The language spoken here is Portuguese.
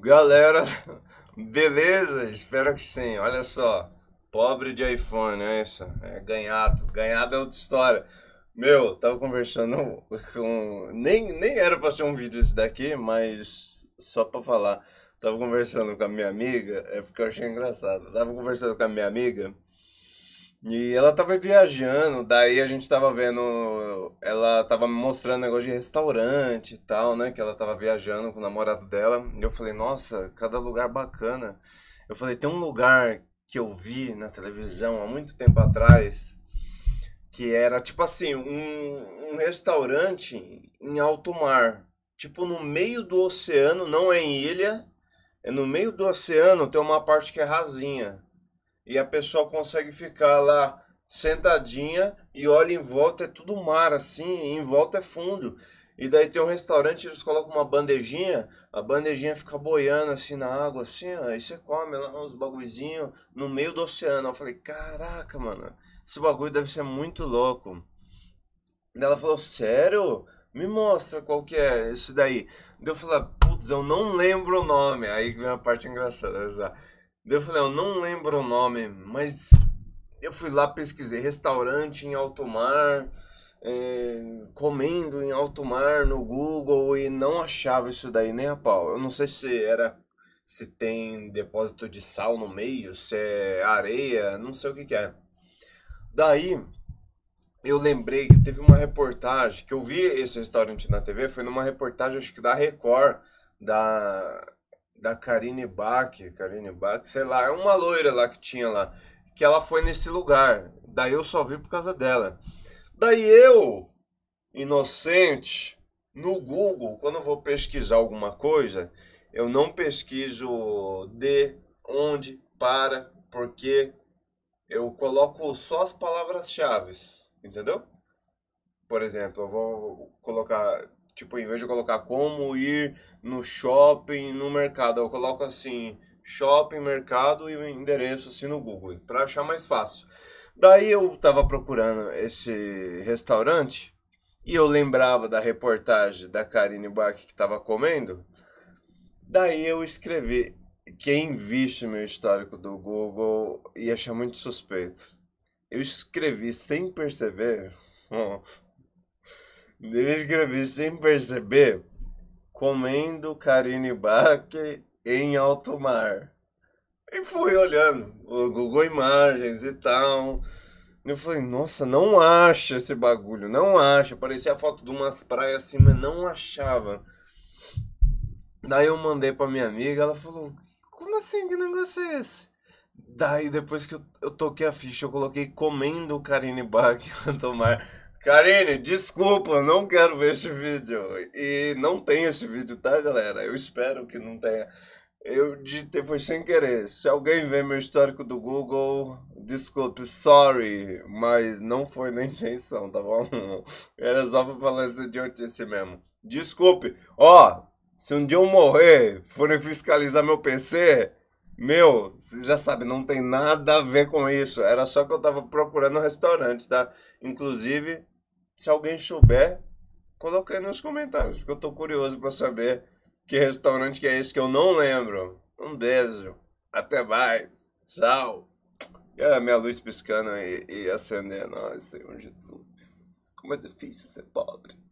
Galera, beleza? Espero que sim. Olha só, pobre de iPhone, é isso. É ganhado. Ganhado é outra história. Meu, tava conversando com. Nem, nem era pra ser um vídeo esse daqui, mas só pra falar. Tava conversando com a minha amiga, é porque eu achei engraçado. Tava conversando com a minha amiga e ela tava viajando, daí a gente tava vendo. Ela tava me mostrando negócio de restaurante e tal, né? Que ela tava viajando com o namorado dela. E eu falei, nossa, cada lugar bacana. Eu falei, tem um lugar que eu vi na televisão há muito tempo atrás, que era tipo assim, um, um restaurante em alto mar. Tipo, no meio do oceano, não é em ilha, é no meio do oceano tem uma parte que é rasinha e a pessoa consegue ficar lá sentadinha e olha em volta, é tudo mar assim, em volta é fundo. E daí tem um restaurante, eles colocam uma bandejinha, a bandejinha fica boiando assim na água, assim, ó, aí você come lá uns bagulhozinhos no meio do oceano. Eu falei, caraca, mano, esse bagulho deve ser muito louco. E ela falou, sério? Me mostra qual que é isso daí. Daí eu falei, putz, eu não lembro o nome. Aí vem a parte engraçada. Né, Daí eu falei, ah, eu não lembro o nome, mas eu fui lá, pesquisar restaurante em alto mar, é, comendo em alto mar no Google e não achava isso daí nem a pau. Eu não sei se era se tem depósito de sal no meio, se é areia, não sei o que, que é. Daí eu lembrei que teve uma reportagem que eu vi esse restaurante na TV, foi numa reportagem acho que da Record, da da Karine Bach, Karine Bach, sei lá, é uma loira lá que tinha lá, que ela foi nesse lugar. Daí eu só vi por causa dela. Daí eu, inocente, no Google, quando eu vou pesquisar alguma coisa, eu não pesquiso de, onde, para, porque eu coloco só as palavras-chave, entendeu? Por exemplo, eu vou colocar tipo, em vez de colocar como ir no shopping, no mercado, eu coloco assim, shopping, mercado e o endereço assim no Google, para achar mais fácil. Daí eu tava procurando esse restaurante e eu lembrava da reportagem da Karine Bach que tava comendo. Daí eu escrevi, quem visse meu histórico do Google ia achar muito suspeito. Eu escrevi sem perceber Desde que eu vi sem perceber, comendo carinibaque em alto mar. E fui olhando o Google Imagens e tal. E Eu falei, nossa, não acha esse bagulho, não acha. Parecia a foto de umas praias assim, mas não achava. Daí eu mandei pra minha amiga, ela falou, como assim, que negócio é esse? Daí depois que eu, eu toquei a ficha, eu coloquei comendo o Karine Bach Alto Mar. Karine, desculpa, não quero ver este vídeo. E não tem este vídeo, tá, galera? Eu espero que não tenha. Eu digitei foi sem querer. Se alguém vê meu histórico do Google, desculpe, sorry, mas não foi na intenção, tá bom? Era só pra falar essa idiotice mesmo. Desculpe, ó, se um dia eu morrer, forem fiscalizar meu PC, meu, vocês já sabem, não tem nada a ver com isso. Era só que eu tava procurando um restaurante, tá? Inclusive, se alguém souber, coloca aí nos comentários, porque eu tô curioso para saber que restaurante que é esse que eu não lembro. Um beijo. Até mais. Tchau. E a minha luz piscando e, e acendendo. Ai, Senhor Jesus. Como é difícil ser pobre.